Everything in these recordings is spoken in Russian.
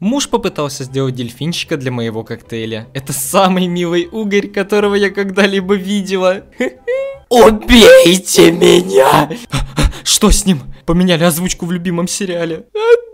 Муж попытался сделать дельфинчика для моего коктейля. Это самый милый угорь, которого я когда-либо видела. Убейте меня! Что с ним? Поменяли озвучку в любимом сериале.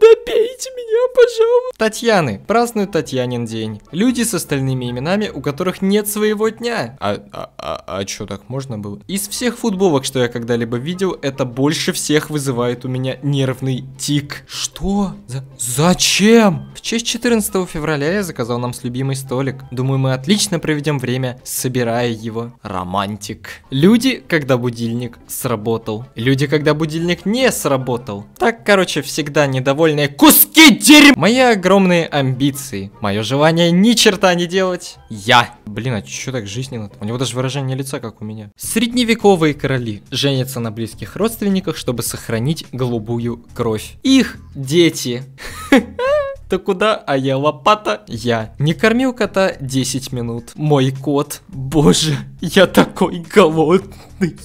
Добейте меня, пожалуйста. Татьяны. Празднуют Татьянин день. Люди с остальными именами, у которых нет своего дня. А, а, а, а что так можно было? Из всех футболок, что я когда-либо видел, это больше всех вызывает у меня нервный тик. Что? За... Зачем? В честь 14 февраля я заказал нам с любимый столик. Думаю, мы отлично проведем время, собирая его. Романтик. Люди, когда будильник сработал. Люди, когда будильник не сработал. Так, короче, всегда недовольные куски дерьма. Мои огромные амбиции. Мое желание ни черта не делать. Я Блин, а чё так жизненно? -то? У него даже выражение лица, как у меня. Средневековые короли женятся на близких родственниках, чтобы сохранить голубую кровь. Их дети. ты куда? А я лопата, я. Не кормил кота 10 минут. Мой кот, боже, я такой голодный.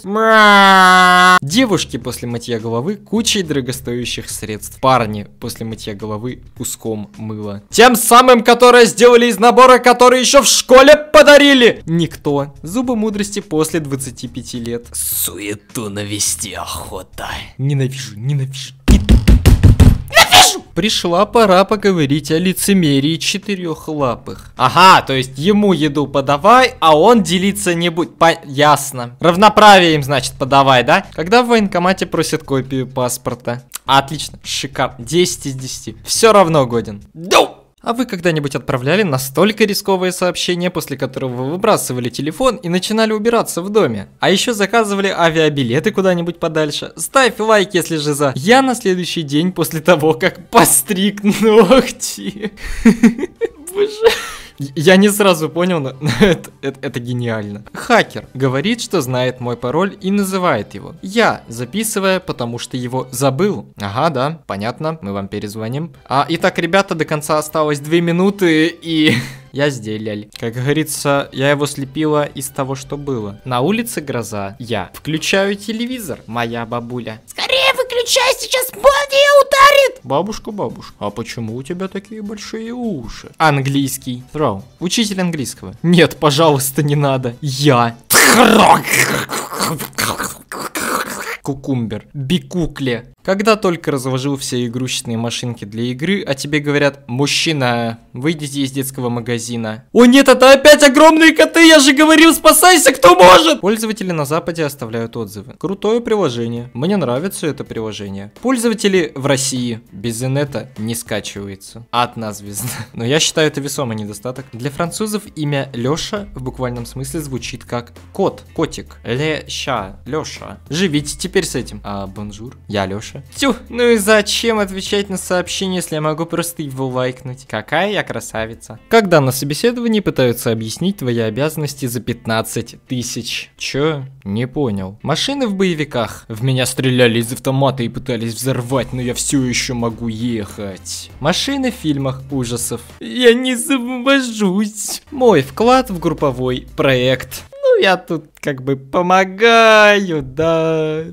Девушки после мытья головы кучей дорогостоящих средств. Парни после мытья головы куском мыла. Тем самым, которое сделали из набора, который еще в школе подарили. Никто. Зубы мудрости после 25 лет. Суету навести охота. Ненавижу, ненавижу пришла пора поговорить о лицемерии четырехлапых. Ага, то есть ему еду подавай, а он делиться не будет. По... Ясно. Равноправие им, значит, подавай, да? Когда в военкомате просят копию паспорта? Отлично, шикарно. 10 из 10. Все равно годен. Доу! А вы когда-нибудь отправляли настолько рисковые сообщения, после которого вы выбрасывали телефон и начинали убираться в доме? А еще заказывали авиабилеты куда-нибудь подальше? Ставь лайк, если же за. Я на следующий день после того, как постриг ногти. Боже. Я не сразу понял, но это, это, это гениально. Хакер говорит, что знает мой пароль и называет его. Я, записывая, потому что его забыл. Ага, да, понятно, мы вам перезвоним. А, итак, ребята, до конца осталось 2 минуты и... Я сделал. Как говорится, я его слепила из того, что было. На улице гроза. Я. Включаю телевизор, моя бабуля. Скорее! выключай, сейчас молния ударит! Бабушка, бабушка, а почему у тебя такие большие уши? Английский. Рау, учитель английского. Нет, пожалуйста, не надо. Я кукумбер, бикукле. Когда только разложил все игрушечные машинки для игры, а тебе говорят «Мужчина, выйдите из детского магазина». «О нет, это опять огромные коты, я же говорил, спасайся, кто может!» Пользователи на Западе оставляют отзывы. Крутое приложение, мне нравится это приложение. Пользователи в России без инета не скачивается. Одна звезда. Но я считаю это весомый недостаток. Для французов имя Лёша в буквальном смысле звучит как кот, котик, леша, Лёша. Живите теперь теперь с этим. А, бонжур, я Лёша. Тю, ну и зачем отвечать на сообщение, если я могу просто его лайкнуть? Какая я красавица. Когда на собеседовании пытаются объяснить твои обязанности за 15 тысяч. Чё? Не понял. Машины в боевиках. В меня стреляли из автомата и пытались взорвать, но я все еще могу ехать. Машины в фильмах ужасов. Я не завожусь. Мой вклад в групповой проект. Ну, я тут как бы помогаю, да.